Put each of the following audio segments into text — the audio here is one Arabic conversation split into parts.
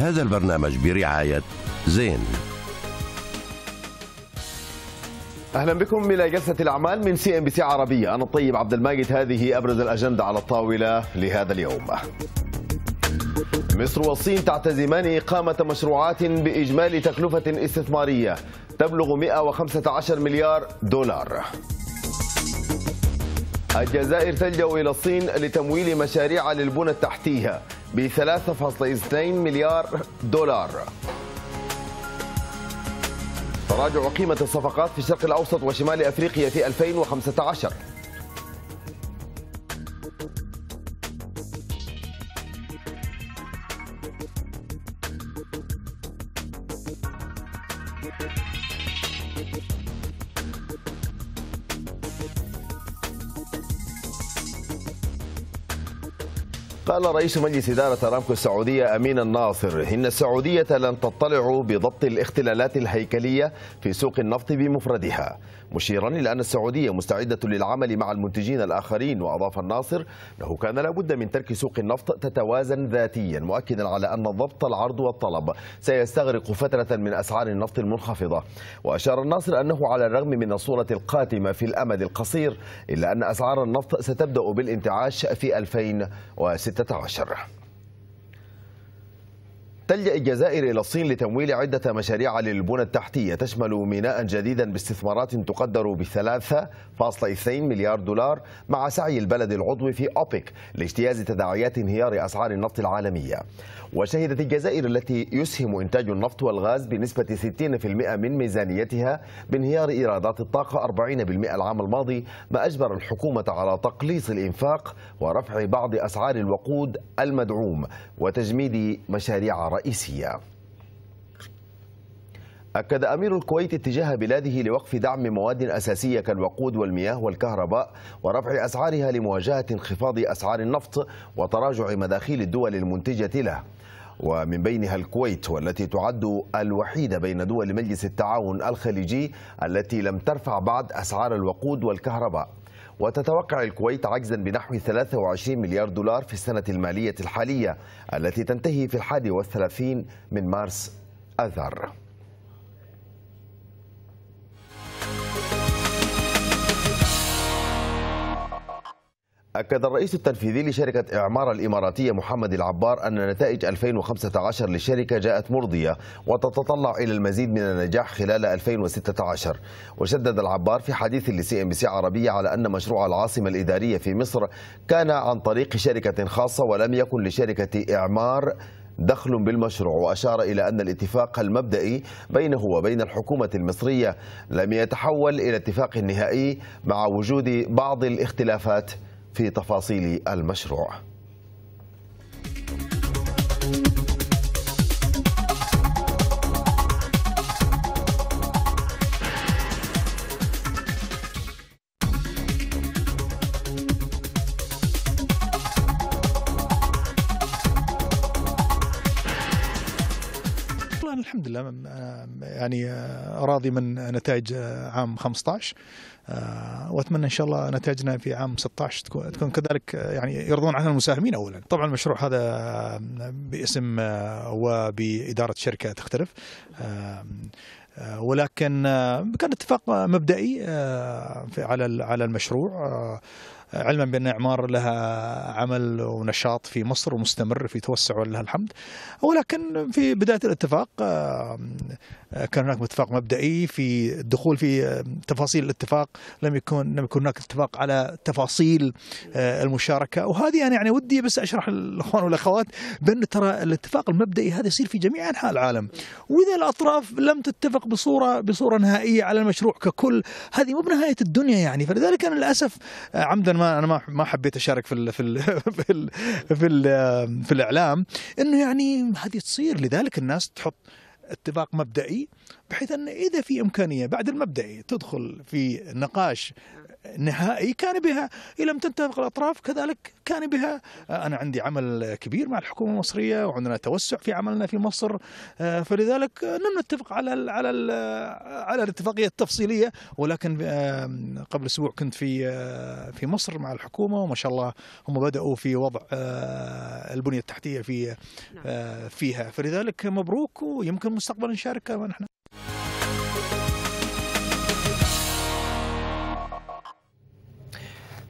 هذا البرنامج برعاية زين اهلا بكم الى جلسه الاعمال من سي ام بي سي عربيه انا الطيب عبد الماجد هذه ابرز الاجنده على الطاوله لهذا اليوم مصر والصين تعتزمان إقامة مشروعات بإجمالي تكلفة استثمارية تبلغ 115 مليار دولار الجزائر تلجأ إلى الصين لتمويل مشاريع للبنى التحتية ب 3.2 مليار دولار تراجع قيمة الصفقات في الشرق الأوسط وشمال أفريقيا في 2015 قال رئيس مجلس إدارة أرامكو السعودية أمين الناصر إن السعودية لن تطلع بضبط الاختلالات الهيكلية في سوق النفط بمفردها مشيرا إلى أن السعودية مستعدة للعمل مع المنتجين الآخرين وأضاف الناصر أنه كان لابد من ترك سوق النفط تتوازن ذاتيا مؤكدا على أن ضبط العرض والطلب سيستغرق فترة من أسعار النفط المنخفضة وأشار الناصر أنه على الرغم من الصورة القاتمة في الأمد القصير إلا أن أسعار النفط ستبدأ بالانتعاش في 2016 تلجأ الجزائر إلى الصين لتمويل عدة مشاريع للبنى التحتية تشمل ميناء جديدا باستثمارات تقدر ب 3.2 مليار دولار مع سعي البلد العضو في أوبك لاجتياز تداعيات انهيار أسعار النفط العالمية وشهدت الجزائر التي يسهم إنتاج النفط والغاز بنسبة 60% من ميزانيتها بانهيار إيرادات الطاقة 40% العام الماضي ما أجبر الحكومة على تقليص الإنفاق ورفع بعض أسعار الوقود المدعوم وتجميد مشاريع رئيسية الرئيسية أكد أمير الكويت اتجاه بلاده لوقف دعم مواد أساسية كالوقود والمياه والكهرباء ورفع أسعارها لمواجهة انخفاض أسعار النفط وتراجع مداخيل الدول المنتجة له ومن بينها الكويت والتي تعد الوحيدة بين دول مجلس التعاون الخليجي التي لم ترفع بعد أسعار الوقود والكهرباء وتتوقع الكويت عجزا بنحو 23 مليار دولار في السنة المالية الحالية التي تنتهي في الحادي والثلاثين من مارس أذار أكد الرئيس التنفيذي لشركة إعمار الإماراتية محمد العبار أن نتائج 2015 للشركة جاءت مرضية وتتطلع إلى المزيد من النجاح خلال 2016 وشدد العبار في حديث لسي ام بي سي عربية على أن مشروع العاصمة الإدارية في مصر كان عن طريق شركة خاصة ولم يكن لشركة إعمار دخل بالمشروع وأشار إلى أن الاتفاق المبدئي بينه وبين الحكومة المصرية لم يتحول إلى اتفاق نهائي مع وجود بعض الاختلافات في تفاصيل المشروع الحمد لله يعني آه، راضي من نتائج آه، عام 15 آه، واتمنى ان شاء الله نتائجنا في عام 16 تكون كذلك آه، يعني يرضون عنها المساهمين اولا. طبعا المشروع هذا باسم آه، وباداره شركه تختلف ولكن كان اتفاق مبدئي على على المشروع علما بأن إعمار لها عمل ونشاط في مصر ومستمر في توسع ولله الحمد ولكن في بداية الاتفاق آه، كان هناك اتفاق مبدئي في الدخول في آه، تفاصيل الاتفاق لم يكن لم يكن هناك اتفاق على تفاصيل آه، المشاركة وهذه أنا يعني ودي بس أشرح للاخوان والأخوات بأن ترى الاتفاق المبدئي هذا يصير في جميع أنحاء العالم وإذا الأطراف لم تتفق بصورة بصورة نهائية على المشروع ككل هذه مو بنهاية الدنيا يعني فلذلك أنا للأسف عمدا ما انا ما ما حبيت اشارك في الـ في الـ في الـ في, الـ في الاعلام انه يعني هذه تصير لذلك الناس تحط اتفاق مبدئي بحيث ان اذا في امكانيه بعد المبدئي تدخل في نقاش نهائي كان بها إن إيه لم تنتفق الأطراف كذلك كان بها آه، أنا عندي عمل كبير مع الحكومة المصرية وعندنا توسع في عملنا في مصر آه، فلذلك آه، لم نتفق على الـ على الـ على الاتفاقية التفصيلية ولكن قبل أسبوع كنت في في مصر مع الحكومة وما شاء الله هم بدأوا في وضع البنية التحتية في نعم. فيها فلذلك مبروك ويمكن مستقبلا نشارك كمان احنا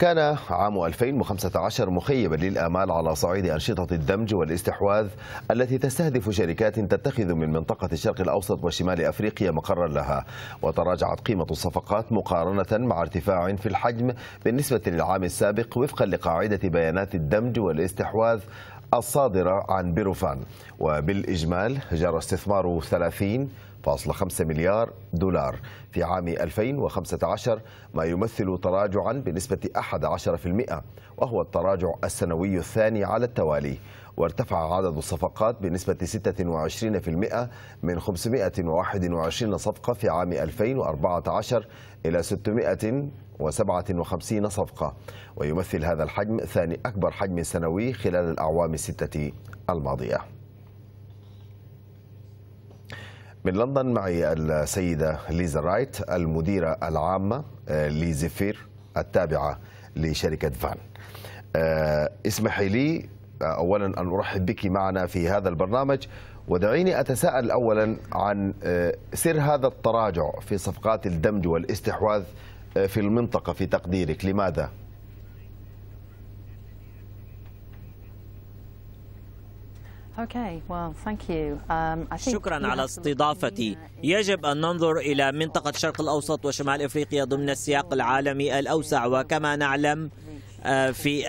كان عام 2015 مخيبا للآمال على صعيد أنشطة الدمج والاستحواذ التي تستهدف شركات تتخذ من منطقة الشرق الأوسط وشمال أفريقيا مقرا لها وتراجعت قيمة الصفقات مقارنة مع ارتفاع في الحجم بالنسبة للعام السابق وفقا لقاعدة بيانات الدمج والاستحواذ الصادرة عن بيروفان وبالإجمال جرى استثمار 30.5 مليار دولار في عام 2015 ما يمثل تراجعا بنسبة 11% وهو التراجع السنوي الثاني على التوالي وارتفع عدد الصفقات بنسبة 26% من 521 صفقة في عام 2014 إلى 657 صفقة ويمثل هذا الحجم ثاني أكبر حجم سنوي خلال الأعوام الستة الماضية من لندن معي السيدة ليزا رايت المديرة العامة آه، لزفير التابعة لشركة فان آه، اسمحي لي أولا أن أرحب بك معنا في هذا البرنامج ودعيني أتساءل أولا عن آه، سر هذا التراجع في صفقات الدمج والاستحواذ آه، في المنطقة في تقديرك لماذا؟ um, شكرا على استضافتي uh, يجب أن ننظر إلى منطقة الشرق الأوسط وشمال إفريقيا ضمن السياق العالمي الأوسع وكما نعلم آه، في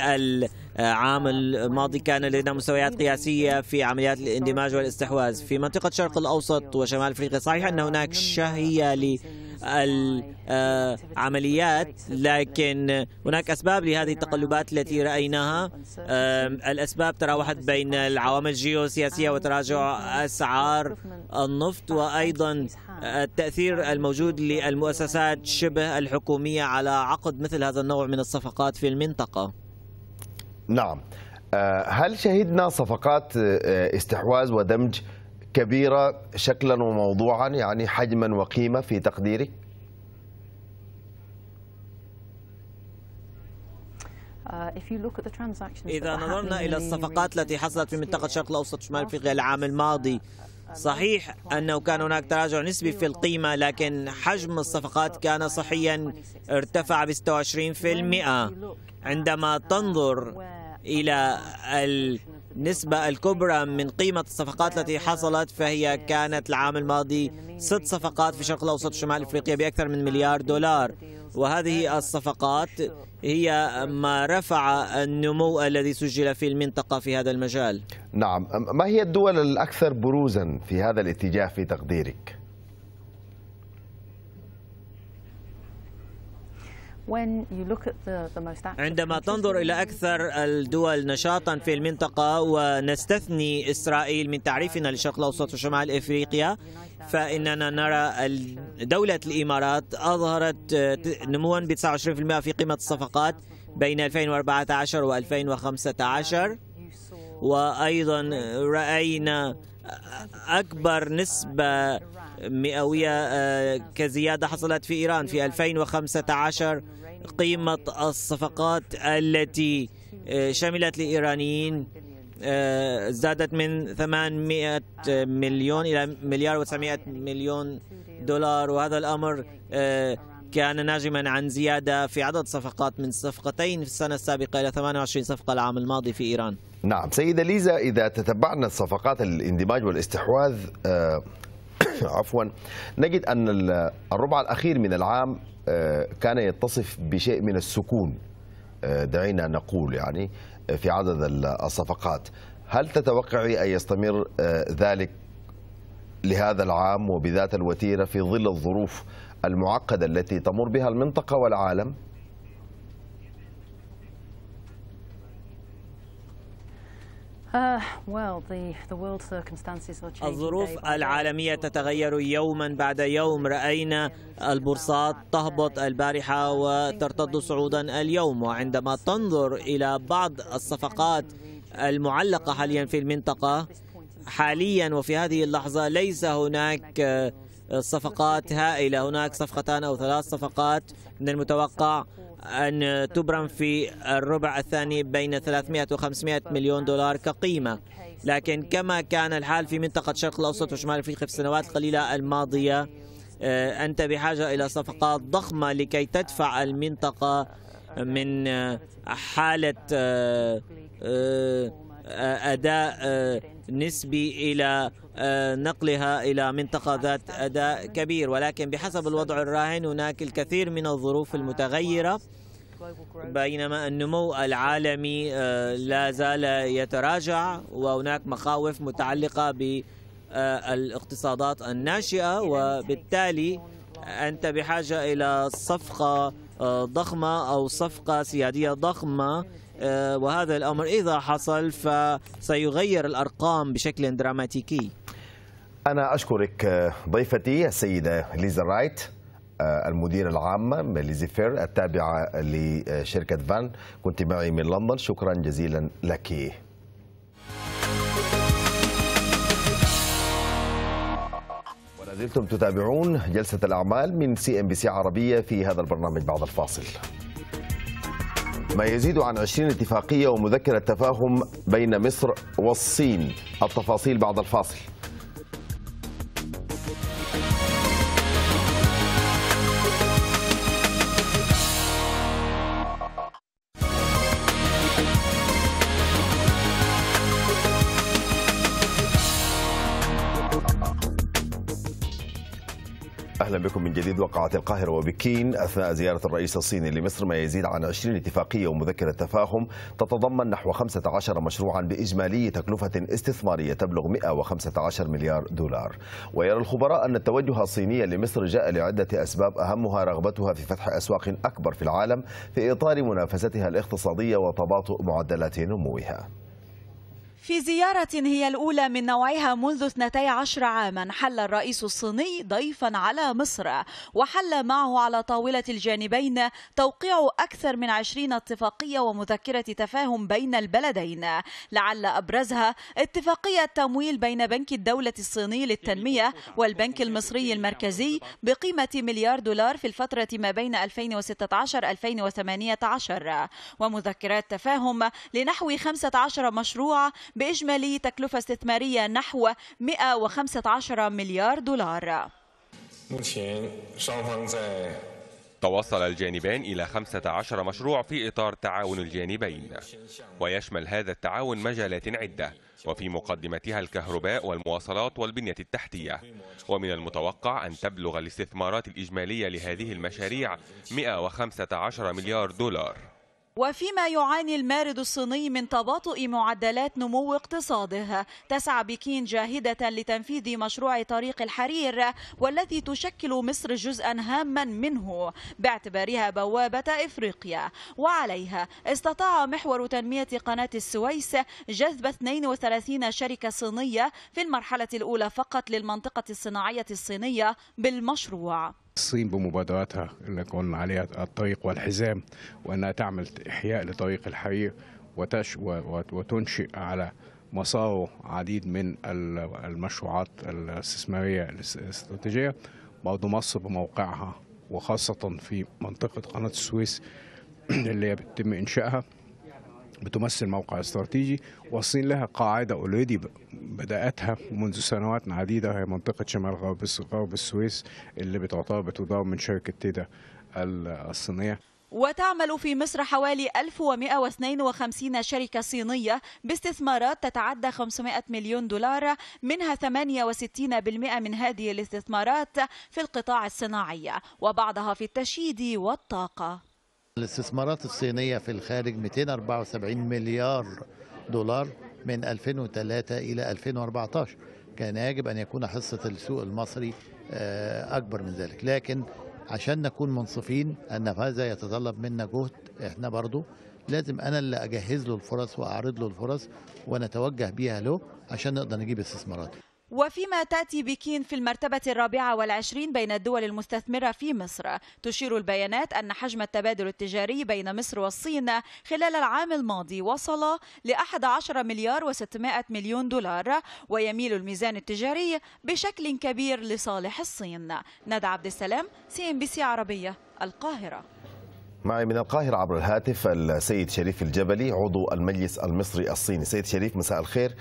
آه، عام الماضي كان لدينا مستويات قياسية في عمليات الاندماج والاستحواذ في منطقة الشرق الأوسط وشمال أفريقيا صحيح أن هناك شهية العمليات لكن هناك أسباب لهذه التقلبات التي رأيناها الأسباب تراوحت بين العوامل الجيوسياسية وتراجع أسعار النفط وأيضا التأثير الموجود للمؤسسات شبه الحكومية على عقد مثل هذا النوع من الصفقات في المنطقة نعم آه، هل شهدنا صفقات آه، استحواذ ودمج كبيرة شكلا وموضوعا يعني حجما وقيمة في تقديرك؟ uh, إذا نظرنا إلى الصفقات التي حصلت في منطقة الشرق الأوسط شمال أفريقيا العام الماضي uh, uh, صحيح أنه كان هناك تراجع نسبي في القيمة لكن حجم الصفقات كان صحيا ارتفع ب 26% عندما تنظر إلى النسبة الكبرى من قيمة الصفقات التي حصلت فهي كانت العام الماضي ست صفقات في الشرق الأوسط وشمال أفريقيا بأكثر من مليار دولار وهذه الصفقات هي ما رفع النمو الذي سجل في المنطقة في هذا المجال نعم ما هي الدول الأكثر بروزا في هذا الاتجاه في تقديرك؟ عندما تنظر إلى أكثر الدول نشاطا في المنطقة ونستثني إسرائيل من تعريفنا للشرق الأوسط وشمال إفريقيا فإننا نرى دولة الإمارات أظهرت آه، نموا ب 29% في قيمة الصفقات بين 2014 و 2015 وأيضا رأينا أكبر نسبة مئوية آه، كزيادة حصلت في إيران في 2015 قيمة الصفقات التي آه، شملت الإيرانيين آه، زادت من 800 مليون إلى مليار و900 مليون دولار وهذا الأمر آه، كان ناجما عن زيادة في عدد صفقات من صفقتين في السنة السابقة إلى 28 صفقة العام الماضي في إيران نعم سيدة ليزا إذا تتبعنا الصفقات الاندماج والاستحواذ عفوا نجد أن الربع الأخير من العام آه، كان يتصف بشيء من السكون آه، دعينا نقول يعني آه، في عدد الصفقات هل تتوقعي أن يستمر ذلك لهذا العام وبذات الوتيرة في ظل الظروف المعقدة التي تمر بها المنطقة والعالم؟ Ah, الظروف العالمية تتغير يوما بعد يوم رأينا البورصات تهبط البارحة وترتد صعودا اليوم وعندما تنظر إلى بعض الصفقات المعلقة حاليا في المنطقة حاليا وفي هذه اللحظة ليس هناك صفقات هائلة هناك صفقتان أو ثلاث صفقات من المتوقع أن تبرم في الربع الثاني بين 300 و 500 مليون دولار كقيمة لكن كما كان الحال في منطقة الشرق الأوسط وشمال أفريقيا في السنوات القليلة الماضية آه، أنت بحاجة إلى صفقات ضخمة لكي تدفع المنطقة من آه، حالة آه، آه، اداء آه، نسبي الى آه، نقلها الى منطقه ذات اداء كبير ولكن بحسب الوضع الراهن هناك الكثير من الظروف المتغيره بينما النمو العالمي لا زال يتراجع وهناك مخاوف متعلقه بالاقتصادات الناشئه وبالتالي انت بحاجه الى صفقه ضخمه او صفقه سياديه ضخمه آه، وهذا الأمر إذا حصل فسيغير الأرقام بشكل دراماتيكي أنا أشكرك آه، ضيفتي السيدة ليزا رايت آه، المديرة العامة لزفير التابعة لشركة فان كنت معي من لندن شكرا جزيلا لك زلتم تتابعون جلسة الأعمال من سي ام بي سي عربية في هذا البرنامج بعد الفاصل ما يزيد عن 20 اتفاقية ومذكرة تفاهم بين مصر والصين التفاصيل بعد الفاصل من جديد وقعت القاهرة وبكين أثناء زيارة الرئيس الصيني لمصر ما يزيد عن 20 اتفاقية ومذكرة تفاهم تتضمن نحو 15 مشروعا بإجمالي تكلفة استثمارية تبلغ 115 مليار دولار ويرى الخبراء أن التوجه الصيني لمصر جاء لعدة أسباب أهمها رغبتها في فتح أسواق أكبر في العالم في إطار منافستها الاقتصادية وتباطؤ معدلات نموها في زيارة هي الأولى من نوعها منذ 12 عاما حل الرئيس الصيني ضيفا على مصر وحل معه على طاولة الجانبين توقيع أكثر من 20 اتفاقية ومذكرة تفاهم بين البلدين لعل أبرزها اتفاقية تمويل بين بنك الدولة الصيني للتنمية والبنك المصري المركزي بقيمة مليار دولار في الفترة ما بين 2016-2018 ومذكرات تفاهم لنحو 15 مشروع بإجمالي تكلفة استثمارية نحو 115 مليار دولار توصل الجانبان إلى 15 مشروع في إطار تعاون الجانبين ويشمل هذا التعاون مجالات عدة وفي مقدمتها الكهرباء والمواصلات والبنية التحتية ومن المتوقع أن تبلغ الاستثمارات الإجمالية لهذه المشاريع 115 مليار دولار وفيما يعاني المارد الصيني من تباطؤ معدلات نمو اقتصاده تسعى بكين جاهدة لتنفيذ مشروع طريق الحرير والذي تشكل مصر جزءا هاما منه باعتبارها بوابة إفريقيا وعليها استطاع محور تنمية قناة السويس جذب 32 شركة صينية في المرحلة الأولى فقط للمنطقة الصناعية الصينية بالمشروع الصين بمبادراتها اللي كنا عليها الطريق والحزام وأنها تعمل إحياء لطريق الحرير وتش وتنشئ على مساره عديد من المشروعات الاستثمارية الاستراتيجية برضه مصر بموقعها وخاصة في منطقة قناة السويس اللي هي بيتم إنشائها بتمثل موقع استراتيجي والصين لها قاعدة اوريدي بدأتها منذ سنوات عديدة هي منطقة شمال غرب السويس اللي بتعتبر بتدار من شركة تيدا الصينية وتعمل في مصر حوالي 1152 شركة صينية باستثمارات تتعدى 500 مليون دولار منها 68% من هذه الاستثمارات في القطاع الصناعي وبعضها في التشييد والطاقة الاستثمارات الصينية في الخارج 274 مليار دولار من 2003 إلى 2014 كان يجب أن يكون حصة السوق المصري آه، أكبر من ذلك لكن عشان نكون منصفين أن هذا يتطلب منا جهد إحنا برضو لازم أنا اللي أجهز له الفرص وأعرض له الفرص ونتوجه بيها له عشان نقدر نجيب استثمارات وفيما تأتي بكين في المرتبة الرابعة والعشرين بين الدول المستثمرة في مصر تشير البيانات أن حجم التبادل التجاري بين مصر والصين خلال العام الماضي وصل ل 11 مليار و600 مليون دولار ويميل الميزان التجاري بشكل كبير لصالح الصين ندى عبد السلام سي ام بي سي عربية القاهرة معي من القاهرة عبر الهاتف السيد شريف الجبلي عضو المجلس المصري الصيني سيد شريف مساء الخير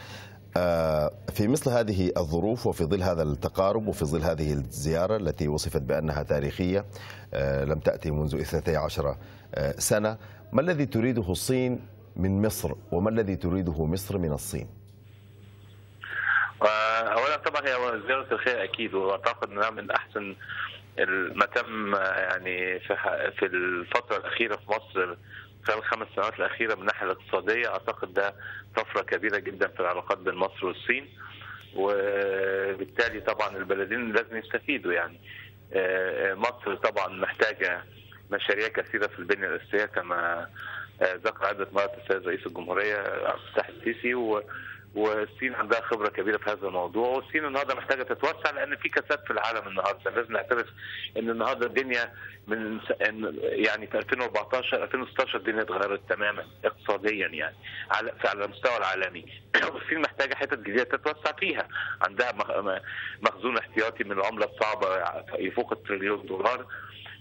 آه، في مثل هذه الظروف وفي ظل هذا التقارب وفي ظل هذه الزيارة التي وصفت بأنها تاريخية آه، لم تأتي منذ 12 آه، سنة ما الذي تريده الصين من مصر وما الذي تريده مصر من الصين اولا طبعا هي زياره الخير اكيد واعتقد انها من احسن ما تم يعني في الفتره الاخيره في مصر خلال الخمس سنوات الاخيره من الناحيه الاقتصاديه اعتقد ده طفره كبيره جدا في العلاقات بين مصر والصين وبالتالي طبعا البلدين لازم يستفيدوا يعني آه، مصر طبعا محتاجه مشاريع كثيره في البنيه الاساسيه كما آه، ذكر عده مرات السيد رئيس الجمهوريه عبد الفتاح السيسي والصين عندها خبره كبيره في هذا الموضوع والصين النهارده محتاجه تتوسع لان في كساد في العالم النهارده لازم نعترف ان النهارده الدنيا من يعني في 2014 2016 الدنيا اتغيرت تماما اقتصاديا يعني على على المستوى العالمي والصين محتاجه حتت جديده تتوسع فيها عندها مخزون احتياطي من العمله الصعبه يفوق التريليون دولار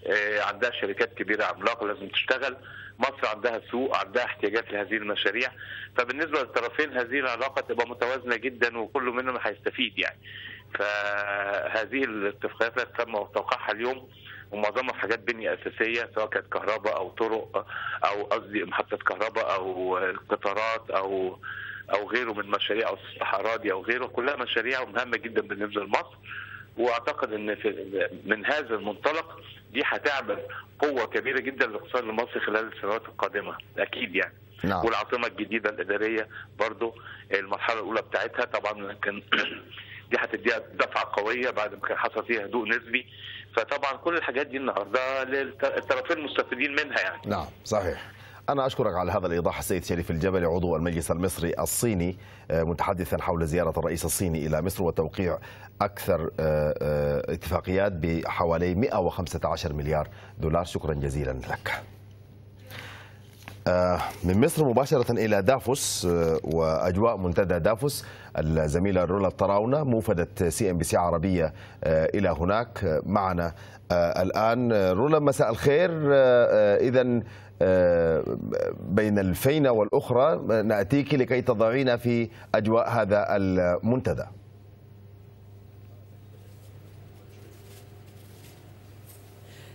آه، عندها شركات كبيره عملاقه لازم تشتغل مصر عندها سوق عندها احتياجات لهذه المشاريع فبالنسبه للطرفين هذه العلاقه تبقى متوازنه جدا وكل منهم هيستفيد يعني فهذه الاتفاقيات لا تم وتوقعها اليوم ومعظمها في حاجات بنيه اساسيه سواء كانت كهرباء او طرق او قصدي محطات كهرباء او قطارات او او غيره من مشاريع او اراضي او غيره كلها مشاريع مهمه جدا بالنسبه لمصر واعتقد ان في من هذا المنطلق دي هتعمل قوه كبيره جدا للاقتصاد المصري خلال السنوات القادمه اكيد يعني نعم. والعاصمه الجديده الاداريه برضو المرحله الاولى بتاعتها طبعا كان دي هتديها دفعه قويه بعد ما كان حصل فيها هدوء نسبي فطبعا كل الحاجات دي النهارده للطرفين المستفيدين منها يعني نعم صحيح أنا أشكرك على هذا الإيضاح السيد شريف الجبل عضو المجلس المصري الصيني آه، متحدثا حول زيارة الرئيس الصيني إلى مصر وتوقيع أكثر آه، آه، اتفاقيات بحوالي 115 مليار دولار شكرا جزيلا لك آه، من مصر مباشرة إلى دافوس آه، وأجواء منتدى دافوس الزميلة رولا الطراونة موفدة سي ام بي سي عربية آه، إلى هناك معنا الآن رولا مساء الخير إذا بين الفينة والأخرى نأتيك لكي تضعينا في أجواء هذا المنتدى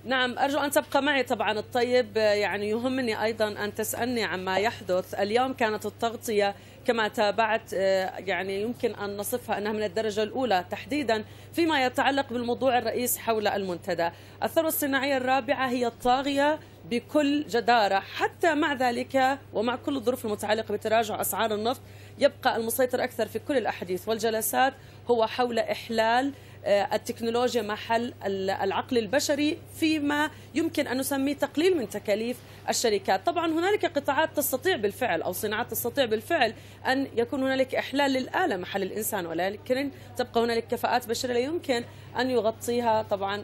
نعم أرجو أن تبقى معي طبعا الطيب يعني يهمني أيضا أن تسألني عما يحدث اليوم كانت التغطية كما تابعت يعني يمكن أن نصفها أنها من الدرجة الأولى تحديدا فيما يتعلق بالموضوع الرئيس حول المنتدى الثروة الصناعية الرابعة هي الطاغية بكل جدارة حتى مع ذلك ومع كل الظروف المتعلقة بتراجع أسعار النفط يبقى المسيطر أكثر في كل الأحاديث والجلسات هو حول إحلال آه، التكنولوجيا محل العقل البشري فيما يمكن أن نسميه تقليل من تكاليف الشركات طبعا هنالك قطاعات تستطيع بالفعل أو صناعات تستطيع بالفعل أن يكون هنالك إحلال للآلة محل الإنسان ولكن تبقى هنالك كفاءات بشرية لا يمكن أن يغطيها طبعا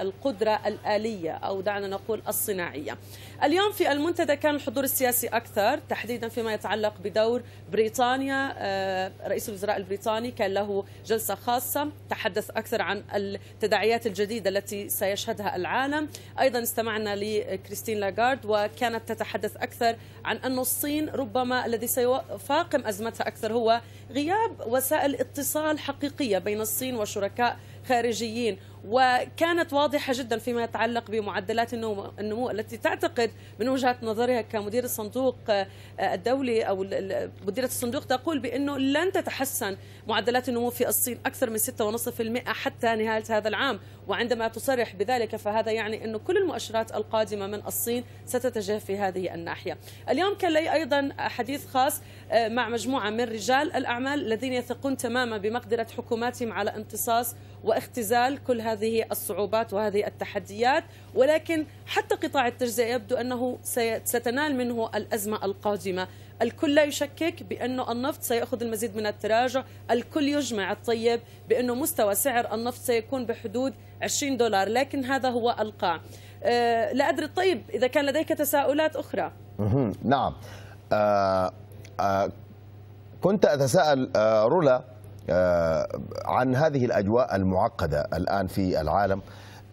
القدرة الآلية أو دعنا نقول الصناعية اليوم في المنتدى كان الحضور السياسي أكثر تحديدا فيما يتعلق بدور بريطانيا آه، رئيس الوزراء البريطاني كان له جلسة خاصة تحدث أكثر أكثر عن التداعيات الجديدة التي سيشهدها العالم أيضا استمعنا لكريستين لاغارد وكانت تتحدث أكثر عن أن الصين ربما الذي سيفاقم أزمتها أكثر هو غياب وسائل اتصال حقيقية بين الصين وشركاء خارجيين وكانت واضحة جدا فيما يتعلق بمعدلات النمو التي تعتقد من وجهة نظرها كمدير الصندوق آه، الدولي أو مديرة الصندوق تقول بأنه لن تتحسن معدلات النمو في الصين أكثر من 6.5% حتى نهاية هذا العام وعندما تصرح بذلك فهذا يعني أنه كل المؤشرات القادمة من الصين ستتجه في هذه الناحية اليوم كان لي أيضا حديث خاص آه، مع مجموعة من رجال الأعمال الذين يثقون تماما بمقدرة حكوماتهم على امتصاص واختزال كل هذه الصعوبات وهذه التحديات ولكن حتى قطاع التجزئة يبدو أنه ستنال منه الأزمة القادمة الكل لا يشكك بأنه النفط سيأخذ المزيد من التراجع الكل يجمع الطيب بأنه مستوى سعر النفط سيكون بحدود 20 دولار لكن هذا هو القاع أه لا أدري طيب إذا كان لديك تساؤلات أخرى نعم آه آه كنت أتساءل آه، رولا آه، عن هذه الأجواء المعقدة الآن في العالم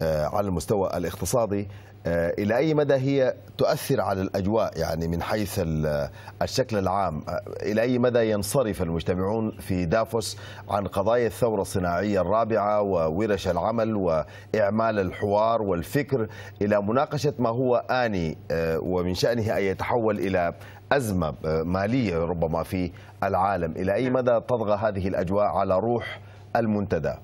آه، على المستوى الاقتصادي آه، إلى أي مدى هي تؤثر على الأجواء يعني من حيث آه، الشكل العام آه، إلى أي مدى ينصرف المجتمعون في دافوس عن قضايا الثورة الصناعية الرابعة وورش العمل وإعمال الحوار والفكر إلى مناقشة ما هو آني ومن شأنه أن يتحول إلى أزمة مالية ربما في العالم إلى أي مدى تطغى هذه الأجواء على روح المنتدى؟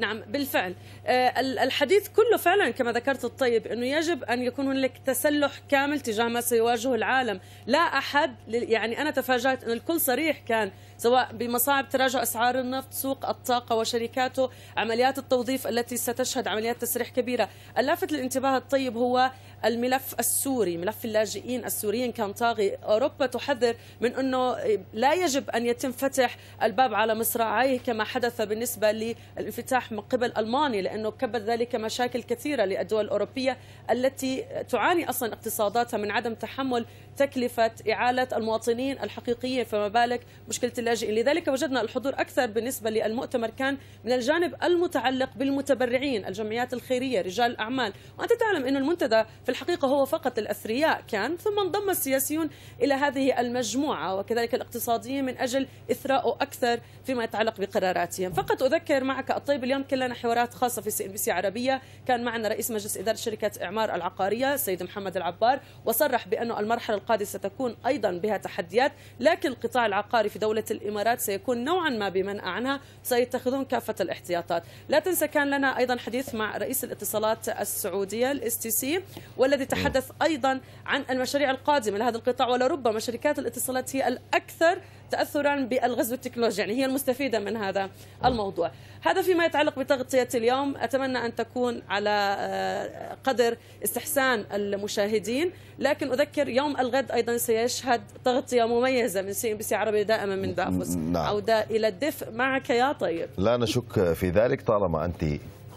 نعم بالفعل آه، الحديث كله فعلا كما ذكرت الطيب أنه يجب أن يكون هناك تسلح كامل تجاه ما سيواجهه العالم لا أحد يعني أنا تفاجأت أن الكل صريح كان سواء بمصاعب تراجع أسعار النفط سوق الطاقة وشركاته عمليات التوظيف التي ستشهد عمليات تسريح كبيرة اللافت للانتباه الطيب هو الملف السوري ملف اللاجئين السوريين كان طاغي أوروبا تحذر من أنه لا يجب أن يتم فتح الباب على مصراعيه كما حدث بالنسبة للانفتاح من قبل ألمانيا لأنه كبد ذلك مشاكل كثيرة للدول الأوروبية التي تعاني أصلا اقتصاداتها من عدم تحمل تكلفة إعالة المواطنين الحقيقيين فما بالك مشكلة اللاجئين لذلك وجدنا الحضور أكثر بالنسبة للمؤتمر كان من الجانب المتعلق بالمتبرعين الجمعيات الخيرية رجال الأعمال وأنت تعلم أن المنتدى في في الحقيقة هو فقط الأثرياء كان ثم انضم السياسيون إلى هذه المجموعة وكذلك الاقتصاديين من أجل إثراءه أكثر فيما يتعلق بقراراتهم فقط أذكر معك الطيب اليوم كان لنا حوارات خاصة في سي إن بي سي عربية كان معنا رئيس مجلس إدارة شركة إعمار العقارية السيد محمد العبار وصرح بأنه المرحلة القادمة ستكون أيضا بها تحديات لكن القطاع العقاري في دولة الإمارات سيكون نوعا ما بمنأى عنها سيتخذون كافة الاحتياطات لا تنسى كان لنا أيضا حديث مع رئيس الاتصالات السعودية الاس تي سي والذي تحدث أيضا عن المشاريع القادمة لهذا القطاع ولربما شركات الاتصالات هي الأكثر تاثرا بالغزو التكنولوجي يعني هي المستفيده من هذا الموضوع هذا فيما يتعلق بتغطيه اليوم اتمنى ان تكون على آه، قدر استحسان المشاهدين لكن اذكر يوم الغد ايضا سيشهد تغطيه مميزه من سي ام بي سي عربي دائما من دافوس نعم. عوده الى الدفء معك يا طيب لا نشك في ذلك طالما انت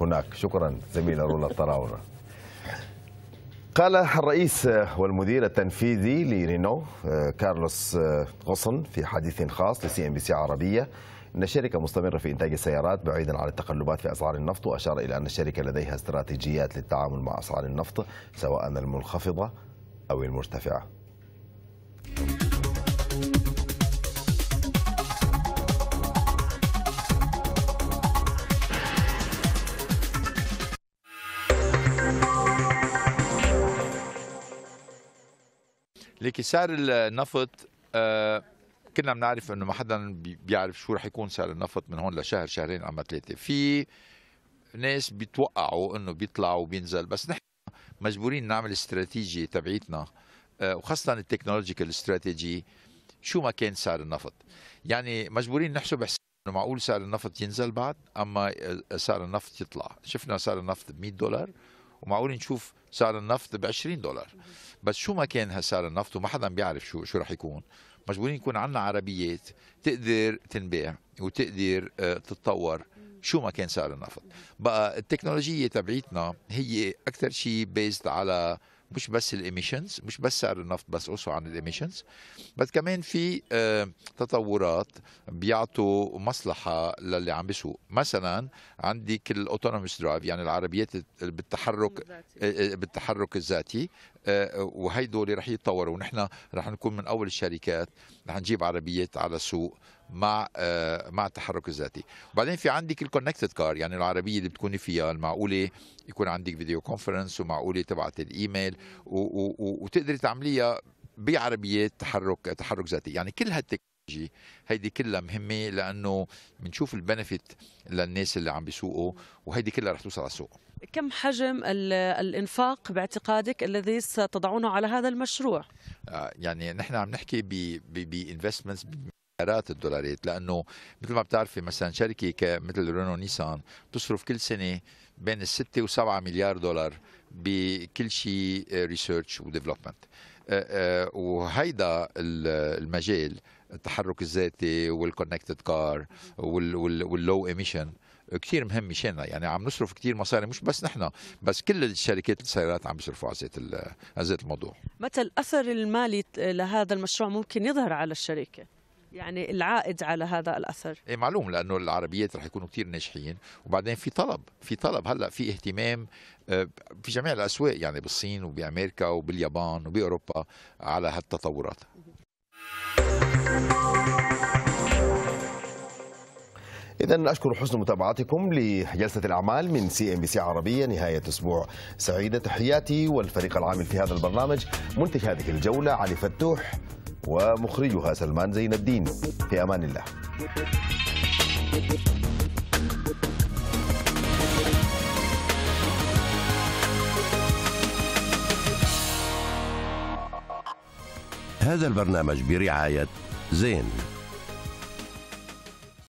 هناك شكرا زميله رولا الطراوره قال الرئيس والمدير التنفيذي لرينو آه، كارلوس آه، غصن في حديث خاص لسي ام بي سي عربيه ان الشركه مستمره في انتاج السيارات بعيدا عن التقلبات في اسعار النفط واشار الى ان الشركه لديها استراتيجيات للتعامل مع اسعار النفط سواء المنخفضه او المرتفعه. لكن سعر النفط آه، كنا بنعرف انه ما حدا بيعرف شو رح يكون سعر النفط من هون لشهر شهرين اما ثلاثه في ناس بيتوقعوا انه بيطلع وبينزل بس نحن مجبورين نعمل استراتيجي تبعيتنا آه، وخاصه التكنولوجيكال استراتيجي شو ما كان سعر النفط يعني مجبورين نحسب حساب انه معقول سعر النفط ينزل بعد اما آه، سعر النفط يطلع شفنا سعر النفط ب 100 دولار ومعقول نشوف سعر النفط ب 20 دولار بس شو ما كان سعر النفط وما حدا بيعرف شو شو رح يكون مجبورين يكون عندنا عربيات تقدر تنباع وتقدر آه، تتطور شو ما كان سعر النفط بقى التكنولوجية تبعيتنا هي أكثر شيء بيزد على مش بس الإيميشنز مش بس سعر النفط بس أوسو عن الإيميشنز بس كمان في آه، تطورات بيعطوا مصلحة للي عم بيسوق مثلا عندك الأوتونوموس درايف يعني العربيات بالتحرك بالتحرك الذاتي آه، آه، وهي دول رح يتطوروا ونحن رح نكون من أول الشركات رح نجيب عربيات على السوق مع آه، مع التحرك الذاتي وبعدين في عندك الكونكتد كار يعني العربيه اللي بتكوني فيها المعقوله يكون عندك فيديو كونفرنس ومعقوله تبعت الايميل وتقدري تعمليها بعربيه تحرك تحرك ذاتي يعني كل هالتكنولوجي هيدي كلها مهمه لانه بنشوف البنفيت للناس اللي عم بيسوقوا وهيدي كلها رح توصل على السوق كم حجم الانفاق باعتقادك الذي ستضعونه على هذا المشروع آه، يعني نحن عم نحكي بانفستمنتس سعرات الدولارات لانه مثل ما بتعرفي مثلا شركه مثل رينو نيسان تصرف كل سنه بين 6 و7 مليار دولار بكل شيء ريسيرش آه، وديفلوبمنت آه، آه، وهيدا المجال التحرك الذاتي والكونكتد كار واللو ايميشن كثير مهم مشاننا يعني عم نصرف كثير مصاري مش بس نحن بس كل الشركات السيارات عم يصرفوا على ذات على ذات الموضوع متى الاثر المالي لهذا المشروع ممكن يظهر على الشركه يعني العائد على هذا الاثر إيه معلوم لانه العربيات رح يكونوا كثير ناجحين وبعدين في طلب في طلب هلا في اهتمام آه، في جميع الاسواق يعني بالصين وبامريكا وباليابان وباوروبا على هالتطورات إذا أشكر حسن متابعتكم لجلسة الأعمال من سي إم بي سي عربية نهاية أسبوع سعيدة تحياتي والفريق العامل في هذا البرنامج منتج هذه الجولة علي فتوح ومخرجها سلمان زين الدين في أمان الله هذا البرنامج برعاية زين